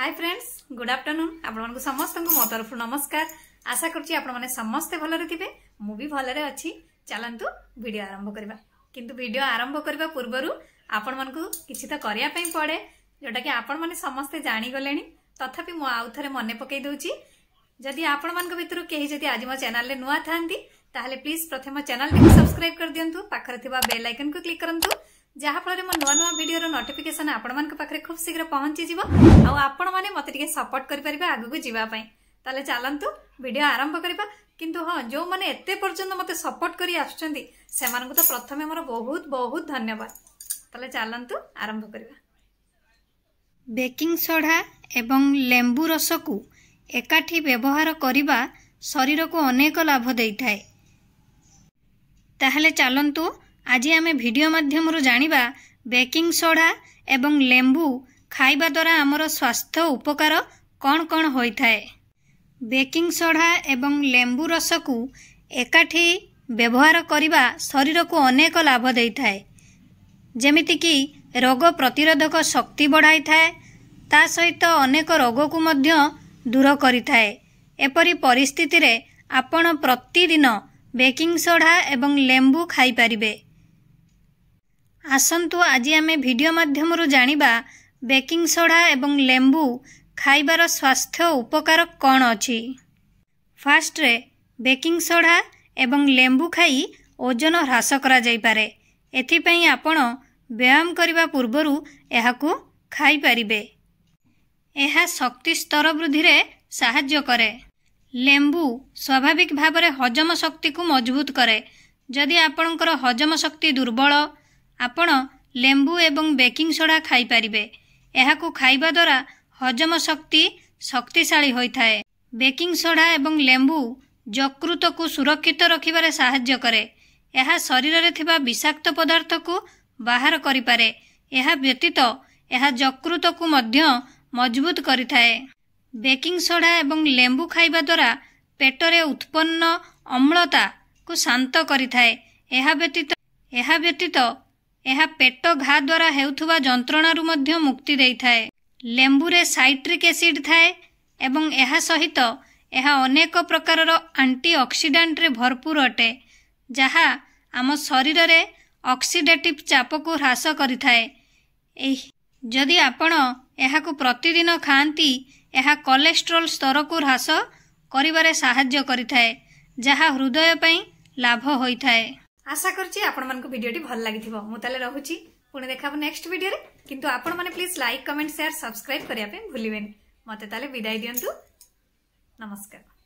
hi friends good আফটরনুন আপনার সমস্ত মো তরফ নমস্কার আশা করছি আপনার সমস্তে ভালরে থাকবে মু ভালরে অছি চালু ভিডিও আরম্ভ করা কিন্তু ভিডিও আরম্ভ করা পূর্বর আপনার কিছু তো করা পড়ে যেটা কি আপনার সমস্তে জাগলে তথাপি মু আউথরে মনে পকাই দেছি যদি আপনার ভিতর কে যদি আজ মো চ্যানেল নূয়া থাকে তাহলে প্লিজ প্রথমে চ্যানেলটি সবসক্রাইব করে দিও পাখে থাকা বেল আইকন কু ক্লিক করতু ଯାହାଫଳରେ ମୋ ନୂଆ ନୂଆ ଭିଡିଓର ନୋଟିଫିକେସନ ଆପଣମାନଙ୍କ ପାଖରେ ଖୁବ୍ ଶୀଘ୍ର ପହଞ୍ଚିଯିବ ଆଉ ଆପଣମାନେ ମୋତେ ଟିକେ ସପୋର୍ଟ କରିପାରିବେ ଆଗକୁ ଯିବା ପାଇଁ ତାହେଲେ ଚାଲନ୍ତୁ ଭିଡିଓ ଆରମ୍ଭ କରିବା କିନ୍ତୁ ହଁ ଯେଉଁମାନେ ଏତେ ପର୍ଯ୍ୟନ୍ତ ମୋତେ ସପୋର୍ଟ କରି ଆସୁଛନ୍ତି ସେମାନଙ୍କୁ ତ ପ୍ରଥମେ ମୋର ବହୁତ ବହୁତ ଧନ୍ୟବାଦ ତାହେଲେ ଚାଲନ୍ତୁ ଆରମ୍ଭ କରିବା ବେକିଂ ସୋଢା ଏବଂ ଲେମ୍ବୁ ରସକୁ ଏକାଠି ବ୍ୟବହାର କରିବା ଶରୀରକୁ ଅନେକ ଲାଭ ଦେଇଥାଏ ତାହେଲେ ଚାଲନ୍ତୁ ଆଜି ଆମେ ଭିଡ଼ିଓ ମାଧ୍ୟମରୁ ଜାଣିବା ବେକିଂ ସୋଡ଼ା ଏବଂ ଲେମ୍ବୁ ଖାଇବା ଦ୍ୱାରା ଆମର ସ୍ୱାସ୍ଥ୍ୟ ଉପକାର କ'ଣ କ'ଣ ହୋଇଥାଏ ବେକିଂ ସୋଡ଼ା ଏବଂ ଲେମ୍ବୁ ରସକୁ ଏକାଠି ବ୍ୟବହାର କରିବା ଶରୀରକୁ ଅନେକ ଲାଭ ଦେଇଥାଏ ଯେମିତିକି ରୋଗ ପ୍ରତିରୋଧକ ଶକ୍ତି ବଢ଼ାଇଥାଏ ତା ସହିତ ଅନେକ ରୋଗକୁ ମଧ୍ୟ ଦୂର କରିଥାଏ ଏପରି ପରିସ୍ଥିତିରେ ଆପଣ ପ୍ରତିଦିନ ବେକିଂ ସୋଡ଼ା ଏବଂ ଲେମ୍ବୁ ଖାଇପାରିବେ ଆସନ୍ତୁ ଆଜି ଆମେ ଭିଡ଼ିଓ ମାଧ୍ୟମରୁ ଜାଣିବା ବେକିଂ ସୋଡ଼ା ଏବଂ ଲେମ୍ବୁ ଖାଇବାର ସ୍ୱାସ୍ଥ୍ୟ ଉପକାର କ'ଣ ଅଛି ଫାଷ୍ଟରେ ବେକିଂ ସୋଡ଼ା ଏବଂ ଲେମ୍ବୁ ଖାଇ ଓଜନ ହ୍ରାସ କରାଯାଇପାରେ ଏଥିପାଇଁ ଆପଣ ବ୍ୟାୟାମ କରିବା ପୂର୍ବରୁ ଏହାକୁ ଖାଇପାରିବେ ଏହା ଶକ୍ତି ସ୍ତର ବୃଦ୍ଧିରେ ସାହାଯ୍ୟ କରେ ଲେମ୍ବୁ ସ୍ୱାଭାବିକ ଭାବରେ ହଜମ ଶକ୍ତିକୁ ମଜବୁତ କରେ ଯଦି ଆପଣଙ୍କର ହଜମ ଶକ୍ତି ଦୁର୍ବଳ ଆପଣ ଲେମ୍ବୁ ଏବଂ ବେକିଂ ସୋଡ଼ା ଖାଇପାରିବେ ଏହାକୁ ଖାଇବା ଦ୍ୱାରା ହଜମ ଶକ୍ତି ଶକ୍ତିଶାଳୀ ହୋଇଥାଏ ବେକିଂ ସୋଡ଼ା ଏବଂ ଲେମ୍ବୁ ଯକୃତକୁ ସୁରକ୍ଷିତ ରଖିବାରେ ସାହାଯ୍ୟ କରେ ଏହା ଶରୀରରେ ଥିବା ବିଷାକ୍ତ ପଦାର୍ଥକୁ ବାହାର କରିପାରେ ଏହା ବ୍ୟତୀତ ଏହା ଯକୃତକୁ ମଧ୍ୟ ମଜବୁତ କରିଥାଏ ବେକିଂ ସୋଡ଼ା ଏବଂ ଲେମ୍ବୁ ଖାଇବା ଦ୍ୱାରା ପେଟରେ ଉତ୍ପନ୍ନ ଅମ୍ଳତାକୁ ଶାନ୍ତ କରିଥାଏ ଏହା ବ୍ୟତୀତ ଏହା ବ୍ୟତୀତ ଏହା ପେଟ ଘା ଦ୍ୱାରା ହେଉଥିବା ଯନ୍ତ୍ରଣାରୁ ମଧ୍ୟ ମୁକ୍ତି ଦେଇଥାଏ ଲେମ୍ବୁରେ ସାଇଟ୍ରିକ୍ ଏସିଡ୍ ଥାଏ ଏବଂ ଏହା ସହିତ ଏହା ଅନେକ ପ୍ରକାରର ଆଣ୍ଟି ଅକ୍ସିଡ଼ାଣ୍ଟରେ ଭରପୁର ଅଟେ ଯାହା ଆମ ଶରୀରରେ ଅକ୍ସିଡେଟିଭ୍ ଚାପକୁ ହ୍ରାସ କରିଥାଏ ଏହି ଯଦି ଆପଣ ଏହାକୁ ପ୍ରତିଦିନ ଖାଆନ୍ତି ଏହା କୋଲେଷ୍ଟ୍ରୋଲ ସ୍ତରକୁ ହ୍ରାସ କରିବାରେ ସାହାଯ୍ୟ କରିଥାଏ ଯାହା ହୃଦୟ ପାଇଁ ଲାଭ ହୋଇଥାଏ আশা করছি আপনার ভিডিওটি ভাল লাগি মু তাহলে রহুছি পুঁ দেখা হব নেক্সট ভিডিওরে কিন্তু আপনার please like comment share subscribe করা ভুলবেনি মতো তাহলে বিদায় দিও নমস্কার